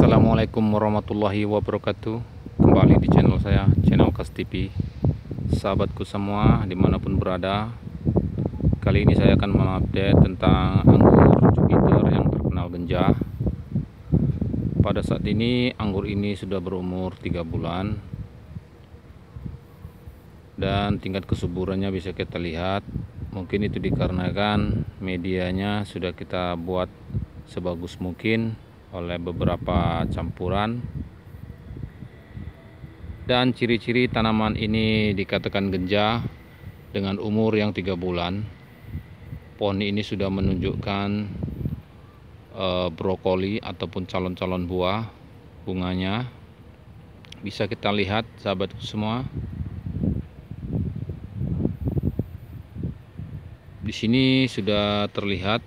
Assalamualaikum warahmatullahi wabarakatuh Kembali di channel saya Channel Kas TV Sahabatku semua dimanapun berada Kali ini saya akan mengupdate tentang anggur Jupiter yang terkenal genjah. Pada saat ini anggur ini sudah berumur 3 bulan Dan tingkat kesuburannya bisa kita lihat Mungkin itu dikarenakan medianya sudah kita buat sebagus mungkin oleh beberapa campuran dan ciri-ciri tanaman ini dikatakan genjah dengan umur yang tiga bulan pohon ini sudah menunjukkan e, brokoli ataupun calon-calon buah bunganya bisa kita lihat sahabat semua di sini sudah terlihat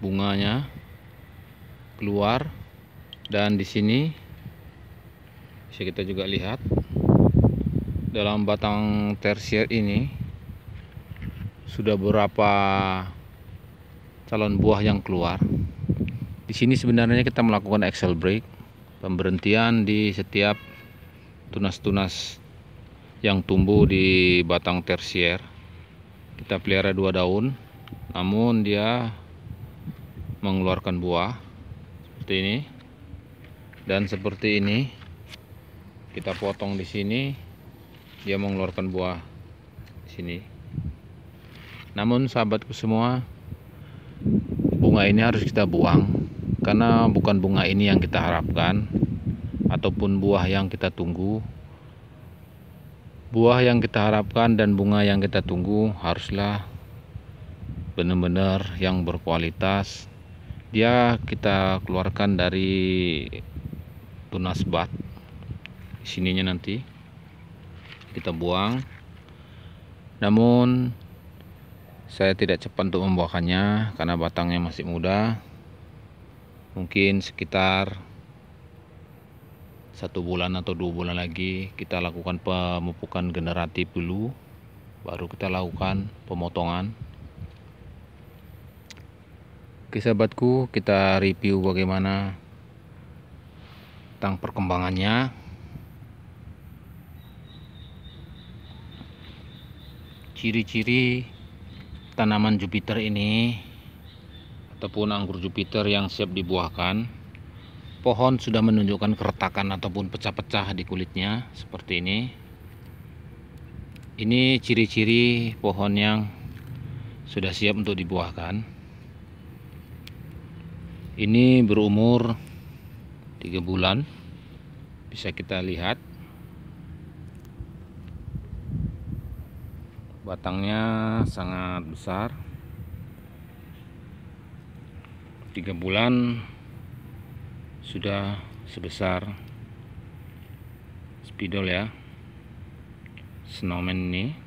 bunganya keluar dan di sini bisa kita juga lihat dalam batang tersier ini sudah berapa calon buah yang keluar. Di sini sebenarnya kita melakukan axle break pemberhentian di setiap tunas-tunas yang tumbuh di batang tersier. Kita pelihara dua daun, namun dia mengeluarkan buah seperti ini dan seperti ini kita potong di sini dia mengeluarkan buah di sini namun sahabatku semua bunga ini harus kita buang karena bukan bunga ini yang kita harapkan ataupun buah yang kita tunggu buah yang kita harapkan dan bunga yang kita tunggu haruslah benar-benar yang berkualitas dia kita keluarkan dari tunas bat sininya nanti kita buang namun saya tidak cepat untuk membuahkannya karena batangnya masih muda mungkin sekitar satu bulan atau dua bulan lagi kita lakukan pemupukan generatif dulu baru kita lakukan pemotongan Oke sahabatku, kita review bagaimana tentang perkembangannya. Ciri-ciri tanaman Jupiter ini ataupun anggur Jupiter yang siap dibuahkan, pohon sudah menunjukkan keretakan ataupun pecah-pecah di kulitnya seperti ini. Ini ciri-ciri pohon yang sudah siap untuk dibuahkan ini berumur tiga bulan bisa kita lihat batangnya sangat besar tiga bulan sudah sebesar spidol ya snowman ini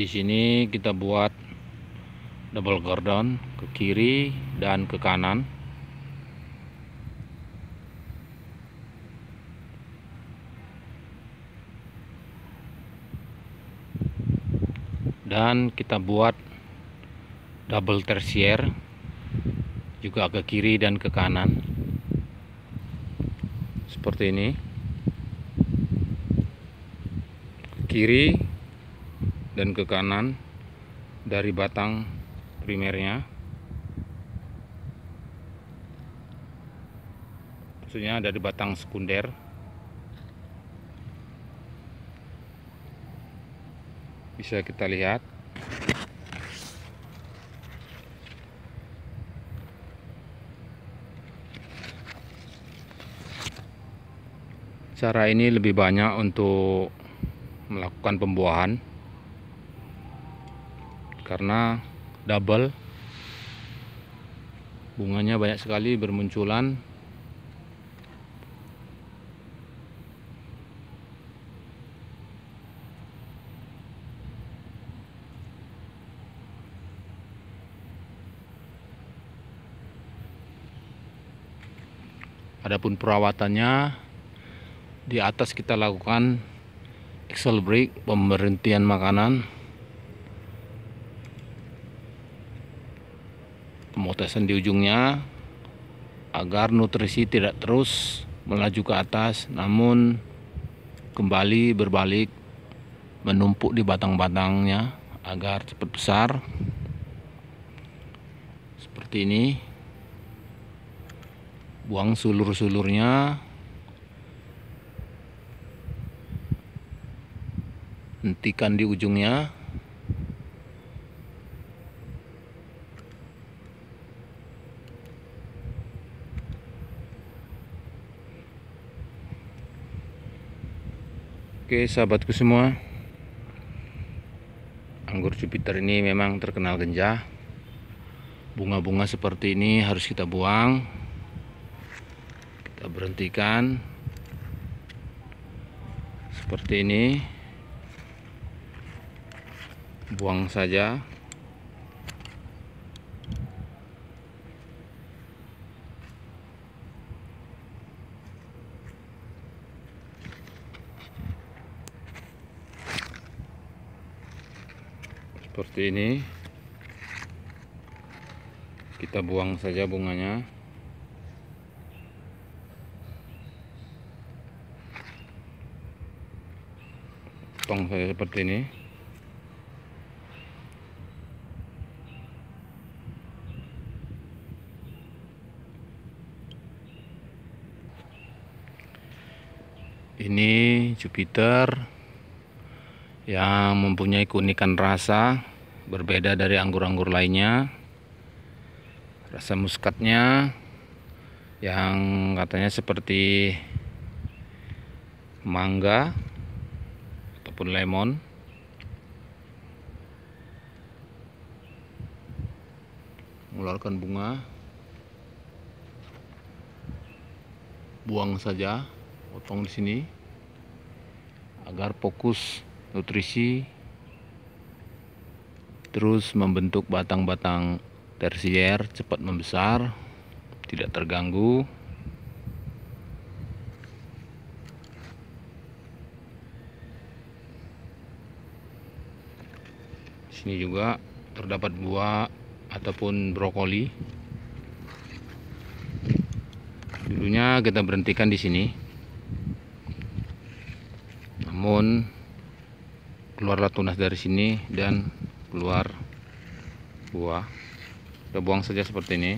di sini kita buat double gordon ke kiri dan ke kanan dan kita buat double tersier juga ke kiri dan ke kanan seperti ini ke kiri dan ke kanan dari batang primernya maksudnya ada di batang sekunder bisa kita lihat cara ini lebih banyak untuk melakukan pembuahan karena double bunganya banyak sekali bermunculan Adapun perawatannya di atas kita lakukan excel break pemberhentian makanan petasan di ujungnya agar nutrisi tidak terus melaju ke atas namun kembali berbalik menumpuk di batang-batangnya agar cepat besar seperti ini buang sulur-sulurnya hentikan di ujungnya Oke sahabatku semua Anggur Jupiter ini memang terkenal genjah Bunga-bunga seperti ini harus kita buang Kita berhentikan Seperti ini Buang saja seperti ini kita buang saja bunganya potong saja seperti ini ini Jupiter yang mempunyai keunikan rasa berbeda dari anggur-anggur lainnya rasa muskatnya yang katanya seperti mangga ataupun lemon mengeluarkan bunga buang saja potong di sini agar fokus nutrisi terus membentuk batang-batang tersier cepat membesar, tidak terganggu. Di sini juga terdapat buah ataupun brokoli. Dulunya kita berhentikan di sini. Namun keluarlah tunas dari sini dan keluar buah kita buang saja seperti ini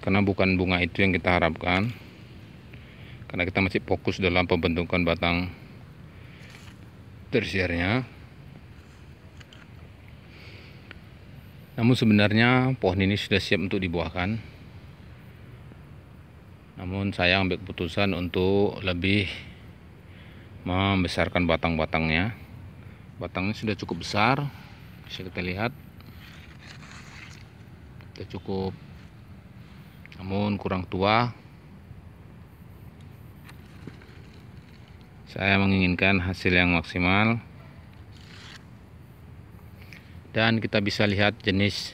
karena bukan bunga itu yang kita harapkan karena kita masih fokus dalam pembentukan batang tersiernya namun sebenarnya pohon ini sudah siap untuk dibuahkan namun saya ambil keputusan untuk lebih membesarkan batang-batangnya batangnya sudah cukup besar bisa kita lihat sudah cukup namun kurang tua saya menginginkan hasil yang maksimal dan kita bisa lihat jenis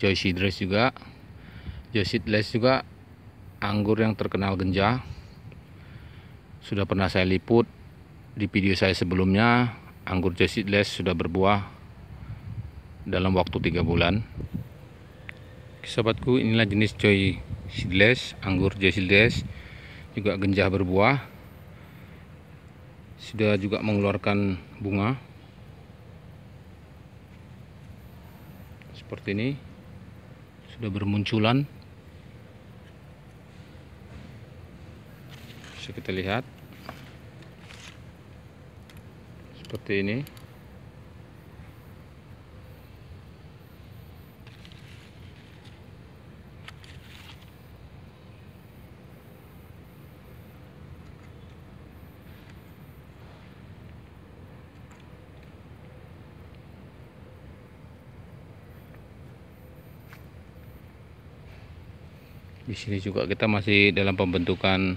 joy seedless juga joy seedless juga anggur yang terkenal genja sudah pernah saya liput di video saya sebelumnya anggur jesitles sudah berbuah dalam waktu 3 bulan sahabatku inilah jenis joy seedless anggur jesitles juga genjah berbuah sudah juga mengeluarkan bunga seperti ini sudah bermunculan bisa kita lihat seperti ini di sini juga kita masih dalam pembentukan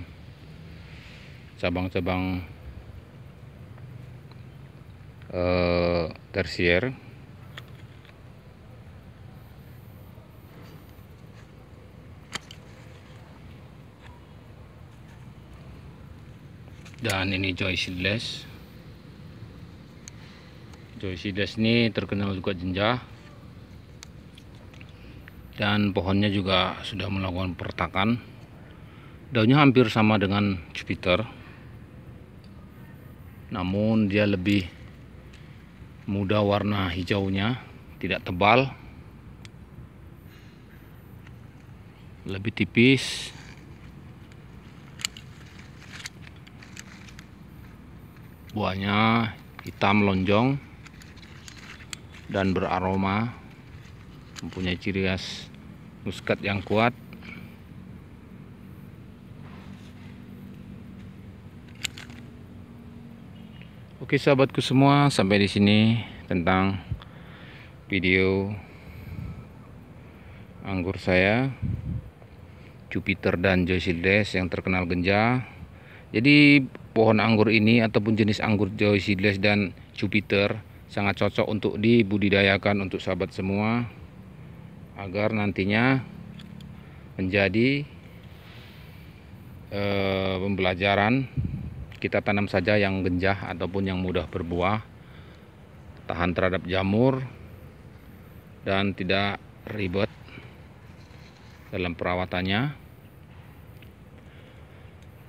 cabang-cabang eh, tersier dan ini joy seedless joy seedless ini terkenal juga jenjah dan pohonnya juga sudah melakukan pertakan daunnya hampir sama dengan Jupiter namun dia lebih mudah warna hijaunya tidak tebal lebih tipis buahnya hitam lonjong dan beraroma mempunyai ciri khas muskat yang kuat Oke sahabatku semua, sampai di sini tentang video anggur saya Jupiter dan Joycides yang terkenal genja. Jadi pohon anggur ini ataupun jenis anggur Joycides dan Jupiter sangat cocok untuk dibudidayakan untuk sahabat semua agar nantinya menjadi eh, pembelajaran kita tanam saja yang genjah ataupun yang mudah berbuah tahan terhadap jamur dan tidak ribet dalam perawatannya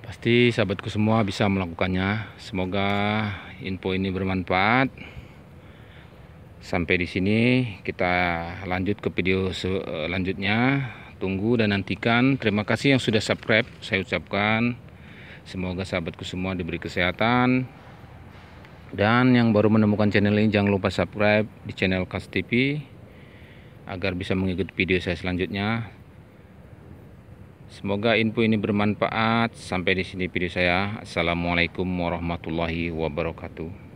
pasti sahabatku semua bisa melakukannya semoga info ini bermanfaat sampai di sini kita lanjut ke video selanjutnya eh, tunggu dan nantikan terima kasih yang sudah subscribe saya ucapkan Semoga sahabatku semua diberi kesehatan. Dan yang baru menemukan channel ini jangan lupa subscribe di channel Kas TV agar bisa mengikuti video saya selanjutnya. Semoga info ini bermanfaat. Sampai di sini video saya. Assalamualaikum warahmatullahi wabarakatuh.